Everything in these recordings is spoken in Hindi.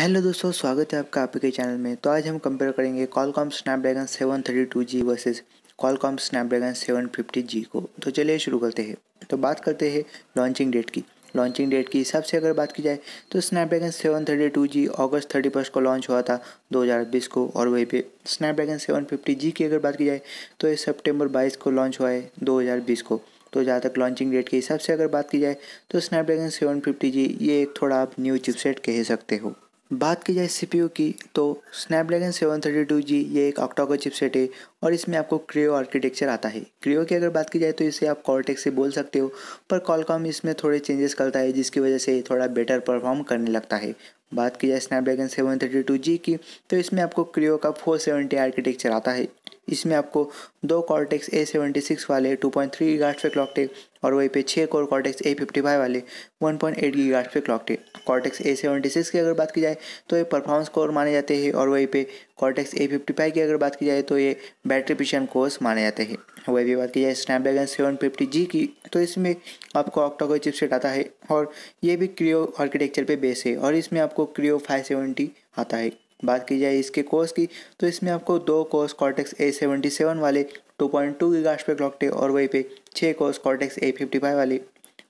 हेलो दोस्तों स्वागत है आपका आपके चैनल में तो आज हम कंपेयर करेंगे Qualcomm Snapdragon G versus Qualcomm Snapdragon G को तो चलिए शुरू करते हैं तो बात करते हैं लॉन्चिंग डेट की लॉन्चिंग डेट के हिसाब से अगर बात की जाए तो Snapdragon dragon August thirty first को लॉन्च हुआ था दो हज़ार बीस को और वहीं पे स्नैपड्रैगन जी की अगर बात की जाए तो ये सेप्टेम्बर बाईस को लॉन्च हुआ है दो हज़ार बीस को तो जहाँ तक लॉन्चिंग डेट के हिसाब से अगर बात की जाए तो स्नैपड्रैगन जी ये एक थोड़ा आप न्यू चिपसेट कह सकते हो बात की जाए सी की तो Snapdragon seven thirty two G ये एक ऑक्टाको चिपसेट है और इसमें आपको क्रियो आर्किटेक्चर आता है क्रियो की अगर बात की जाए तो इसे आप कॉलटेक्स से बोल सकते हो पर कॉलकॉम इसमें थोड़े चेंजेस करता है जिसकी वजह से थोड़ा बेटर परफॉर्म करने लगता है बात की जाए स्नैपड्रैगन जी की तो इसमें आपको क्रियो का 470 आर्किटेक्चर आता है इसमें आपको दो कॉर्टेक्स ए सेवेंटी सिक्स वाले टू पॉइंट थ्री पे क्लॉक टेक और वहीं पे छः core Cortex A fifty five वाले वन पॉइंट एट की गार्ड पे clocked Cortex A seventy six की अगर बात की जाए तो ये परफॉर्मेंस कोर माने जाते हैं और वहीं पे कॉर्टेक्स ए फिफ्टी फाइव की अगर बात की जाए तो ये बैटरी पिशन कोर्स माने जाते हैं वही भी बात की जाए स्नैपड्रैगन सेवन फिफ्टी जी की तो इसमें आपको ऑक्टाको चिपसेट आता है और ये भी क्रियो आर्किटेक्चर पे बेस है और इसमें आपको क्रियो फाइव सेवेंटी आता है बात की जाए इसके कोर्स की तो इसमें आपको दो cores Cortex A seventy seven वाले टू पॉइंट टू की गास्ट पे क्लॉक और वहीं पे छः cores Cortex A fifty five वाले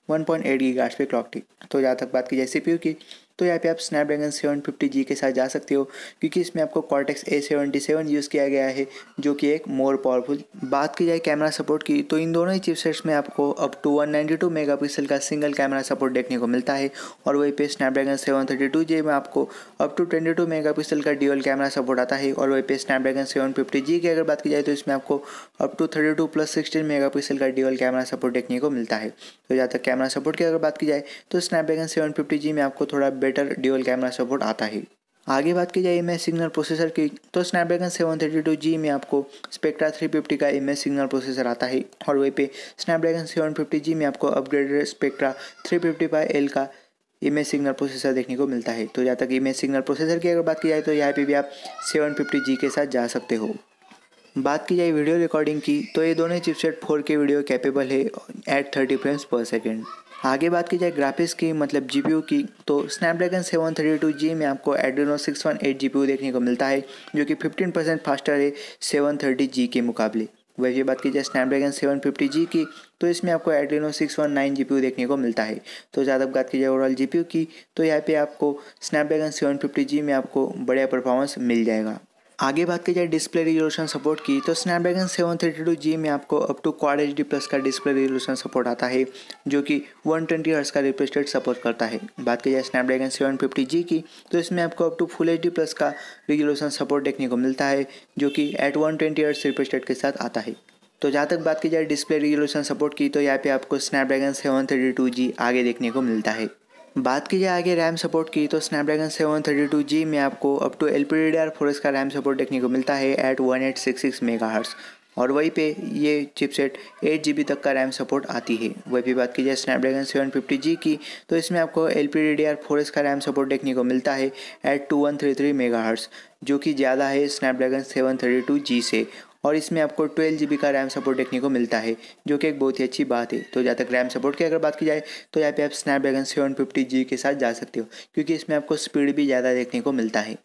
वन पॉइंट एट की गाश पे क्लॉक टी तो जहाँ तक बात की जाए सी की तो यहाँ पे आप स्नैपड्रैगन सेवन फिफ्टी जी के साथ जा सकते हो क्योंकि इसमें आपको Cortex A seventy seven use किया गया है जो कि एक मोर पावरफुल बात की जाए कैमरा सपोर्ट की तो इन दोनों ही चिपसेट्स में आपको up to one ninety two megapixel का सिंगल कैमरा सपोर्ट देखने को मिलता है और वहीं पे Snapdragon seven thirty two G में आपको up to twenty two megapixel का ड्यूअल कैमरा सपोर्ट आता है और वहीं पे स्नैपड्रैगन सेवन फिफ्टी जी की अगर बात की जाए तो इसमें आपको up to thirty two plus sixteen megapixel का ड्यूअल कैमरा सपोर्ट देखने को मिलता है तो जहाँ तक कैमरा सपोर्ट की अगर बात की जाए तो स्नैपड्रैगन सेवन फिफ्टी जी में आपको थोड़ा better better dual camera support आता है आगे बात की जाए इमेज सिग्नल प्रोसेसर की तो Snapdragon seven thirty two G में आपको स्पेक्ट्रा थ्री फिफ्टी का इमेज सिग्नल प्रोसेसर आता है और वहीं पे स्नैपड्रैगन सेवन फिफ्टी जी में आपको अपग्रेडेड स्पेक्ट्रा एल का इमेज सिग्नल प्रोसेसर देखने को मिलता है तो जहाँ तक इमेज सिग्नल प्रोसेसर की अगर बात की जाए तो यहाँ पे भी आप सेवन फिफ्टी जी के साथ जा सकते हो बात की जाए वीडियो रिकॉर्डिंग की तो ये दोनों chipset four K video capable है at thirty frames per second आगे बात की जाए ग्राफिक्स की मतलब जी की तो Snapdragon seven thirty two G में आपको Adreno six one eight G देखने को मिलता है जो कि फिफ्टीन परसेंट फास्टर है सेवन थर्टी जी के मुकाबले वैसे बात की जाए स्नैपड्रैगन सेवन फिफ्टी जी की तो इसमें आपको Adreno six one nine G देखने को मिलता है तो ज़्यादा बात की जाए ओवरऑल जी की तो यहाँ पे आपको स्नैपड्रैगन सेवन फिफ्टी जी में आपको बढ़िया परफॉर्मेंस मिल जाएगा आगे बात की जाए डिस्प्ले रिजोल्यूशन सपोर्ट की तो स्नैपड्रैगन टू जी में आपको up to quad H D plus का डिस्प्ले रिजोल्यूशन सपोर्ट आता है जो कि वन ट्वेंटी हर्स का रिफ्रेश रेट सपोर्ट करता है बात की जाए स्नैपड्रैगन फिफ्टी जी की तो इसमें आपको up to full H D plus का रिजोल्यूशन सपोर्ट देखने को मिलता है जो कि at one twenty hertz refresh rate के साथ आता है तो जहाँ तक बात की जाए डिस्प्ले रिजोल्यूशन सपोर्ट की तो यहाँ पे आपको Snapdragon seven thirty two G आगे देखने को मिलता है बात की जाए आगे रैम सपोर्ट की तो Snapdragon seven thirty two G में आपको up to L P D D R four का रैम सपोर्ट देखने को मिलता है at one eight six six megahertz और वहीं पे ये चिपसेट एट जी बी तक का रैम सपोर्ट आती है वहीं पे बात की जाए स्नैपड्रैगन सेवन फिफ्टी जी की तो इसमें आपको L P D D R का रैम सपोर्ट देखने को मिलता है at two one three three mega जो कि ज़्यादा है Snapdragon seven thirty two G से और इसमें आपको ट्वेल्व जी का रैम सपोर्ट देखने को मिलता है जो कि एक बहुत ही अच्छी बात है तो जहाँ तक रैम सपोर्ट की अगर बात की जाए तो यहाँ पे आप स्नैपड्रैगन सेवन फिफ्टी जी के साथ जा सकते हो क्योंकि इसमें आपको स्पीड भी ज़्यादा देखने को मिलता है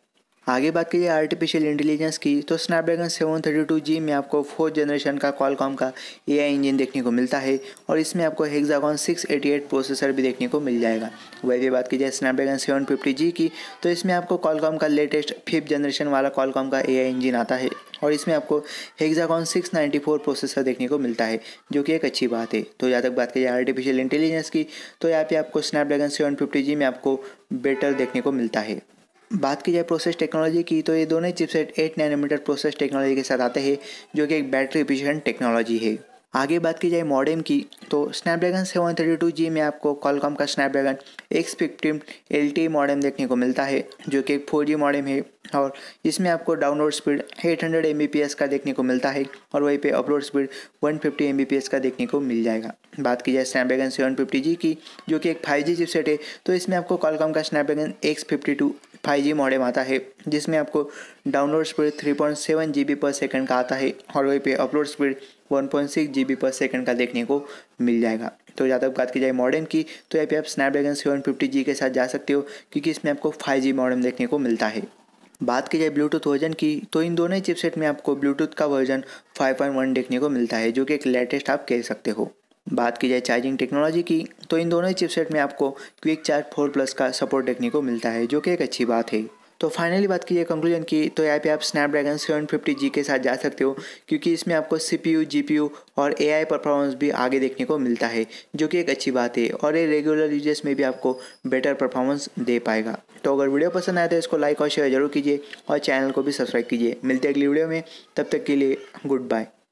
आगे बात जाए आर्टिफिशियल इंटेलिजेंस की तो स्नैपड्रैगन 732 जी में आपको फोर्थ जनरेशन का कॉलकॉम का ए इंजन देखने को मिलता है और इसमें आपको हेक्सागॉन सिक्स प्रोसेसर भी देखने को मिल जाएगा वैसे बात की जाए स्नैपड्रैगन 750 जी की तो इसमें आपको कॉलकॉम का लेटेस्ट फिफ्थ जनरेशन वाला कॉलकॉम का ए इंजन आता है और इसमें आपको हेक्सागॉन 694 प्रोसेसर देखने को मिलता है जो कि एक अच्छी बात है तो जहाँ तक बात की जाए आर्टिफिशियल इंटेलिजेंस की तो यहाँ पे आपको स्नैपड्रैगन सेवन फिफ्टी जी में आपको बेटर देखने को मिलता है बात की जाए प्रोसेस टेक्नोलॉजी की तो ये दोनों chipset eight nanometre process technology के साथ आते हैं जो कि एक बैटरी एफिशियंट टेक्नोलॉजी है आगे बात की जाए मॉडेम की तो Snapdragon seven thirty two G में आपको कॉलकॉम का Snapdragon X fifteen L T modem देखने को मिलता है जो कि एक फोर जी मॉडम है और इसमें आपको download speed eight hundred M B P S का देखने को मिलता है और वहीं पे upload speed one fifty M B P S का देखने को मिल जाएगा बात की जाए स्नैपड्रैगन सेवन फिफ्टी जी की जो कि एक फाइव जी चिपसेट है तो इसमें आपको कॉलकॉम का Snapdragon X fifty two five G modem आता है जिसमें आपको download speed three point seven G B per second का आता है और वहीं पे upload speed one point six G B per second का देखने को मिल जाएगा तो ज़्यादा बात की जाए मॉडर्न की तो यहाँ पे आप स्नैपड्रैगन सेवन फिफ्टी जी के साथ जा सकते हो क्योंकि इसमें आपको फाइव जी मॉडर्न देखने को मिलता है बात की जाए ब्लूटूथ वर्जन की तो इन दोनों ही चिपसेट में आपको ब्लूटूथ का वर्जन 5.1 देखने को मिलता है जो कि एक लेटेस्ट आप कह सकते हो बात की जाए चार्जिंग टेक्नोलॉजी की तो इन दोनों ही चिपसेट में आपको क्विक चार्ज फोर प्लस का सपोर्ट देखने को मिलता है जो कि एक अच्छी बात है तो फाइनली बात कीजिए कंक्लूजन की तो यहाँ पे आप स्नैपड्रैगन सेवन फिफ्टी जी के साथ जा सकते हो क्योंकि इसमें आपको सीपीयू जीपीयू और एआई परफॉर्मेंस भी आगे देखने को मिलता है जो कि एक अच्छी बात है और ये रेगुलर यूजर्स में भी आपको बेटर परफॉर्मेंस दे पाएगा तो अगर वीडियो पसंद आया तो इसको लाइक और शेयर जरूर कीजिए और चैनल को भी सब्सक्राइब कीजिए मिलते अगली वीडियो में तब तक के लिए गुड बाय